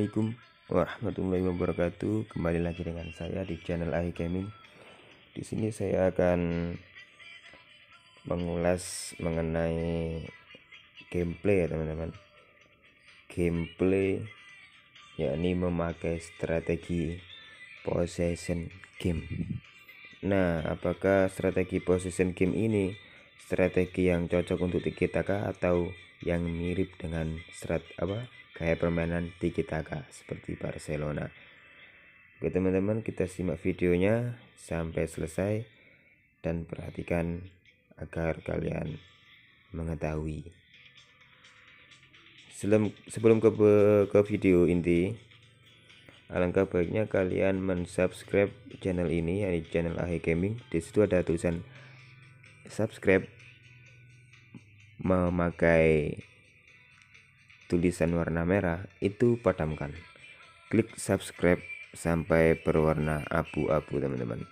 Assalamualaikum warahmatullahi wabarakatuh. Kembali lagi dengan saya di channel Ahi Gaming. Di sini saya akan mengulas mengenai gameplay ya teman-teman. Gameplay yakni memakai strategi possession game. Nah, apakah strategi possession game ini strategi yang cocok untuk kita kah atau yang mirip dengan strat apa gaya permainan tiki taka seperti Barcelona. Oke teman-teman kita simak videonya sampai selesai dan perhatikan agar kalian mengetahui. Sebelum, sebelum ke, ke video inti, alangkah baiknya kalian mensubscribe channel ini yaitu channel Ahe Gaming. Di situ ada tulisan subscribe memakai tulisan warna merah itu padamkan. Klik subscribe sampai berwarna abu-abu teman-teman.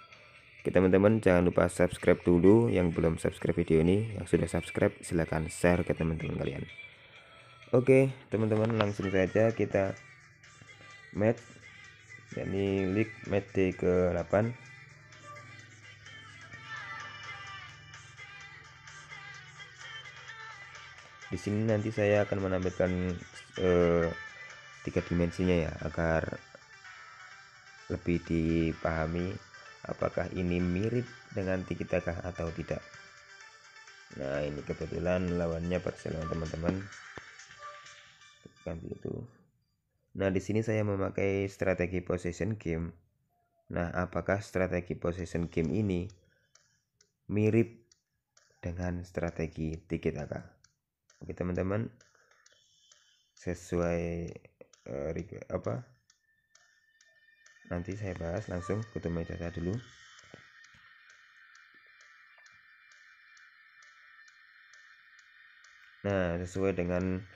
Oke teman-teman jangan lupa subscribe dulu yang belum subscribe video ini, yang sudah subscribe silahkan share ke teman-teman kalian. Oke teman-teman langsung saja kita match Jadi league match ke 8 di sini nanti saya akan menampilkan eh, tiga dimensinya ya agar lebih dipahami apakah ini mirip dengan tikitaka atau tidak nah ini kebetulan lawannya Barcelona teman-teman ganti itu nah di sini saya memakai strategi possession game nah apakah strategi possession game ini mirip dengan strategi tikitaka taka oke teman-teman sesuai uh, apa nanti saya bahas langsung ke domain data dulu nah sesuai dengan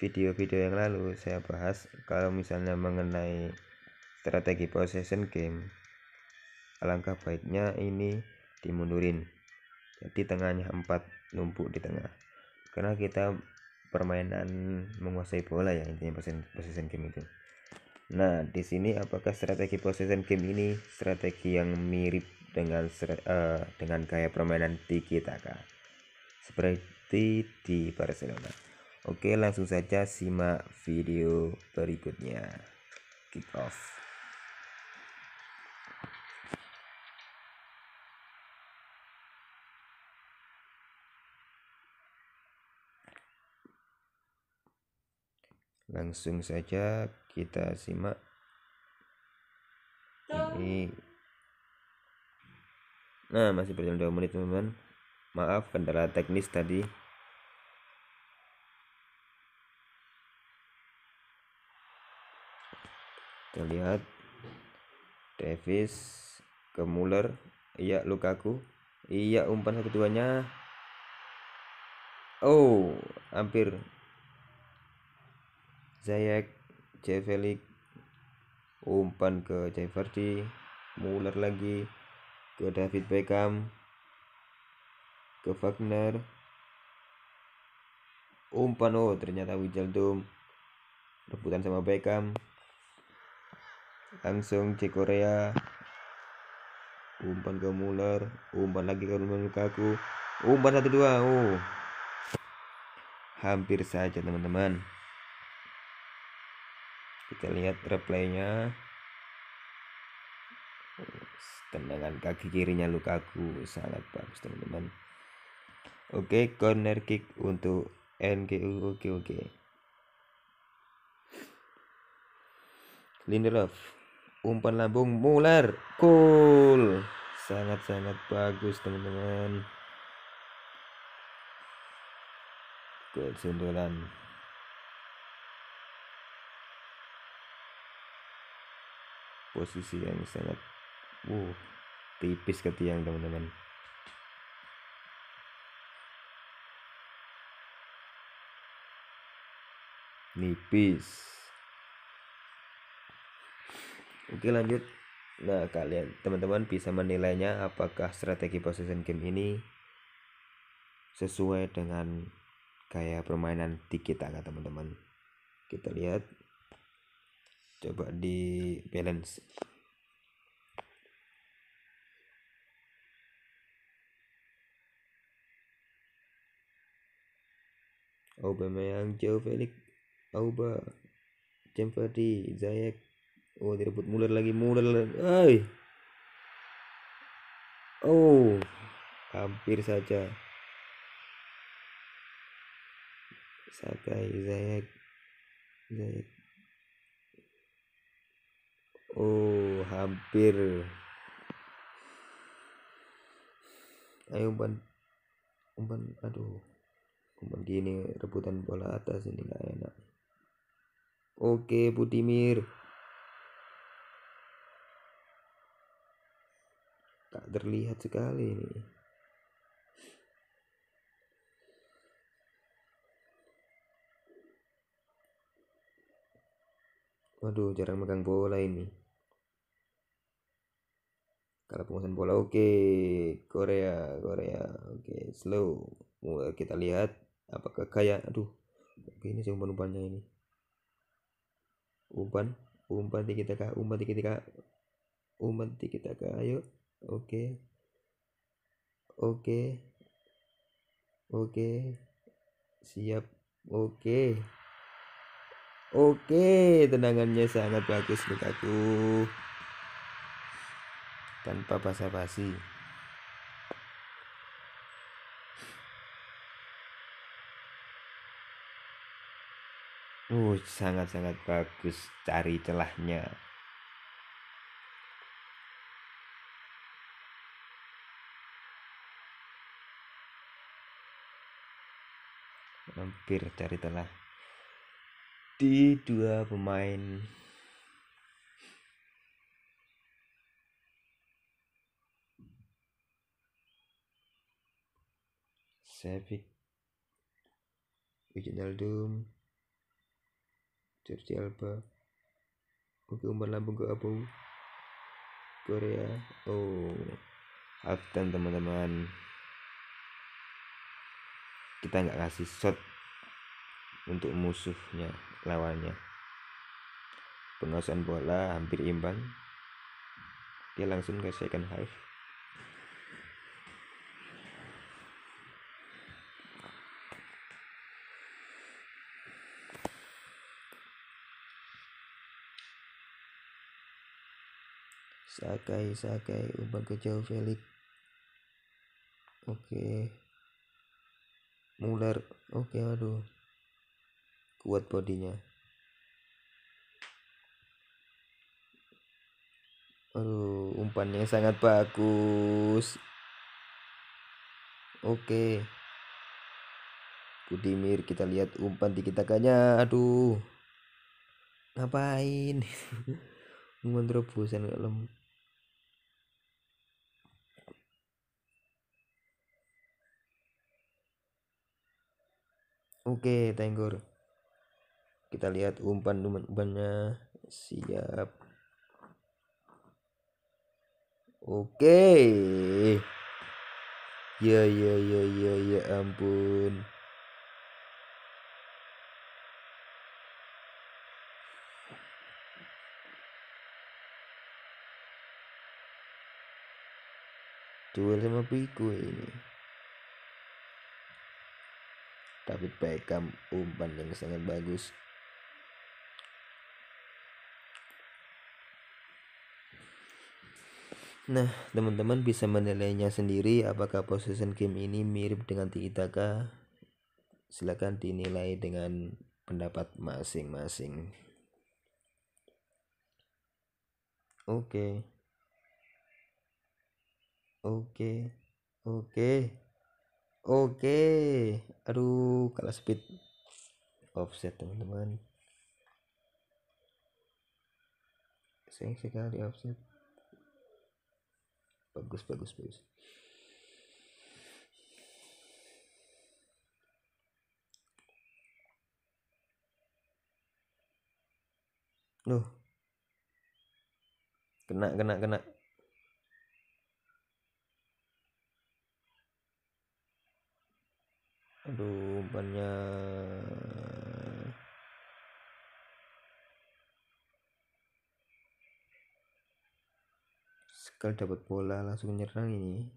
video-video yang lalu saya bahas kalau misalnya mengenai strategi possession game alangkah baiknya ini dimundurin jadi tengahnya 4 numpuk di tengah karena kita permainan menguasai bola ya intinya possession, game itu nah di sini apakah strategi possession game ini strategi yang mirip dengan uh, dengan gaya permainan Tiki Taka seperti di Barcelona oke langsung saja simak video berikutnya kick off langsung saja kita simak ini nah masih berjalan 2 menit teman-teman maaf kendala teknis tadi kita lihat Davis ke Muller iya Lukaku iya umpan satu duanya oh hampir Zayek, Cevelik, umpan ke Jai Vardy, Muller lagi ke David Beckham, ke Wagner, umpan oh ternyata Wijaldum rebutan sama Beckham langsung C Korea umpan ke Muller umpan lagi ke Romelu Lukaku umpan satu dua oh hampir saja teman-teman kita lihat replaynya tendangan kaki kirinya Lukaku sangat bagus teman-teman oke corner kick untuk NGU oke oke Lindelof umpan lambung Muller cool sangat-sangat bagus teman-teman kesundulan posisi yang sangat wow tipis ke tiang teman-teman nipis oke lanjut nah kalian teman-teman bisa menilainya apakah strategi possession game ini sesuai dengan gaya permainan di kita teman-teman kita lihat coba di balance Aubameyang, jauh Felix, Auba, Jemperti, Zayek. Oh, direbut Muller lagi, Muller lagi. Ay. Oh, hampir saja. Sakai, Zayek, Zayek. Oh, hampir. Ayo umpan umpan aduh. Umpan gini rebutan bola atas ini nggak enak. Oke, putimir, Tak terlihat sekali ini. Waduh, jarang megang bola ini. Kalau penguasaan bola oke, okay. Korea, Korea, oke, okay. slow. Mulai kita lihat apakah kaya. Aduh, ini sih umpan-umpannya ini. Umpan, umpan di kita kah, umpan di kita kah, umpan di kita kah, ayo. Oke, okay. oke, okay. oke, okay. siap, oke. Okay. Oke, okay, tendangannya sangat bagus Lukaku tanpa basa-basi. Uh, sangat-sangat bagus cari celahnya. Hampir cari telah di dua pemain Savik Wijnaldum Jersey Alba Oke Umbar lambung ke Abu Korea Oh Aftan teman-teman kita nggak kasih shot untuk musuhnya lawannya penguasaan bola hampir imbang dia langsung ke second half Sakai Sakai ubah ke jauh Felix oke okay. Muller oke aduh kuat bodinya aduh umpannya sangat bagus oke Kudimir kita lihat umpan di kita kanya aduh ngapain umpan terobosan kalau Oke, Tenggur. Kita lihat umpan-umpannya siap. Oke. Ya ya ya ya ya ampun. Duel sama Piku ini. David Beckham umpan yang sangat bagus Nah, teman-teman bisa menilainya sendiri apakah possession game ini mirip dengan Tita Taka. Silakan dinilai dengan pendapat masing-masing. Oke. Okay. Oke. Okay. Oke. Okay. Oke, aduh kalah speed offset teman-teman. Sayang sekali offset. Bagus bagus bagus. Loh. Kena kena kena. aduh banyak sekali dapat bola langsung nyerang ini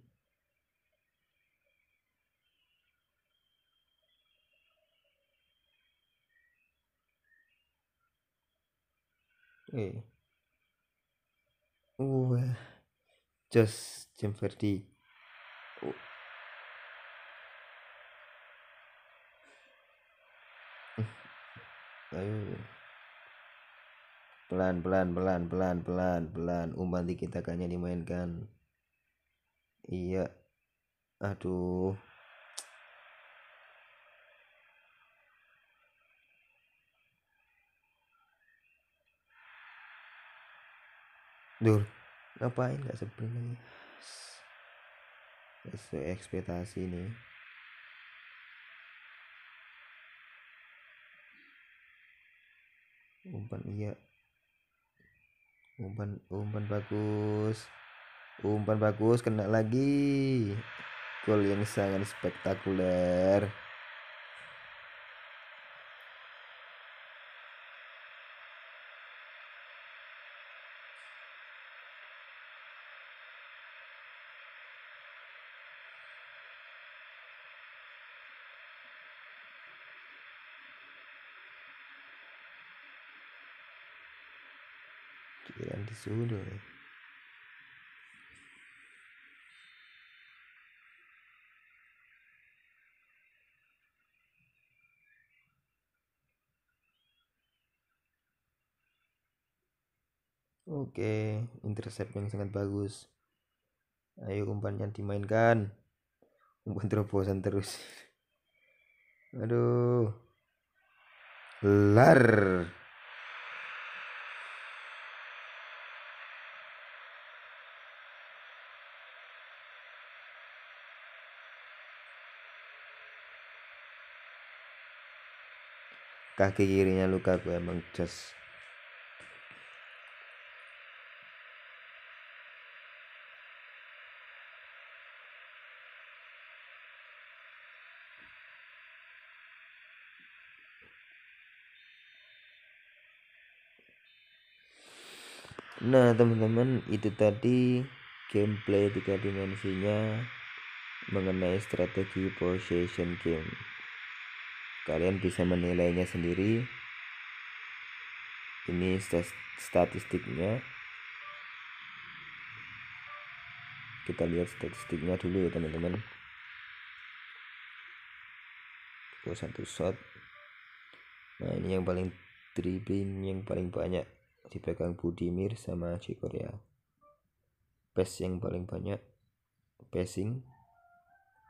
eh uh just jam Verdi oh. ayo pelan pelan pelan pelan pelan pelan umpan oh, kita kayaknya dimainkan iya aduh Dur, ngapain gak sprint lagi? Sesuai ekspektasi nih. umpan iya umpan umpan bagus umpan bagus kena lagi gol yang sangat spektakuler jangan disuruh Oke, intercept yang sangat bagus. Ayo umpan yang dimainkan. Umpan terobosan terus. Aduh. Lar. kaki kirinya luka, gue emang just Nah teman-teman itu tadi gameplay tiga dimensinya mengenai strategi possession game kalian bisa menilainya sendiri ini statistiknya kita lihat statistiknya dulu ya teman-teman 21 shot nah ini yang paling dribbling yang paling banyak dipegang Budimir sama J Korea pass yang paling banyak passing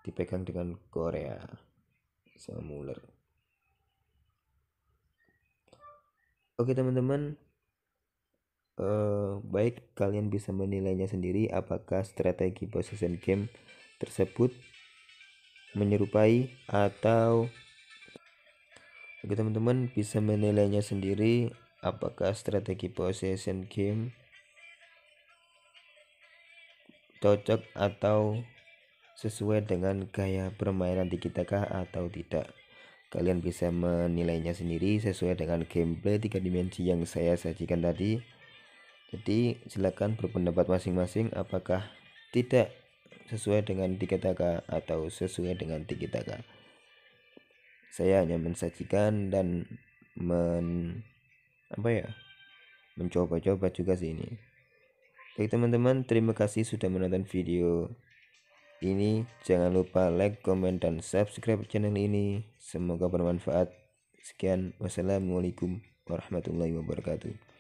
dipegang dengan Korea sama Muller Oke teman-teman, uh, baik kalian bisa menilainya sendiri apakah strategi possession game tersebut menyerupai atau Oke teman-teman bisa menilainya sendiri apakah strategi possession game cocok atau sesuai dengan gaya permainan di kita kah atau tidak. Kalian bisa menilainya sendiri sesuai dengan gameplay tiga dimensi yang saya sajikan tadi. Jadi silakan berpendapat masing-masing apakah tidak sesuai dengan tiga taka atau sesuai dengan tiga taka Saya hanya mensajikan dan men apa ya? mencoba-coba juga sih ini. Baik teman-teman, terima kasih sudah menonton video ini. Jangan lupa like, comment, dan subscribe channel ini. Semoga bermanfaat. Sekian, wassalamualaikum warahmatullahi wabarakatuh.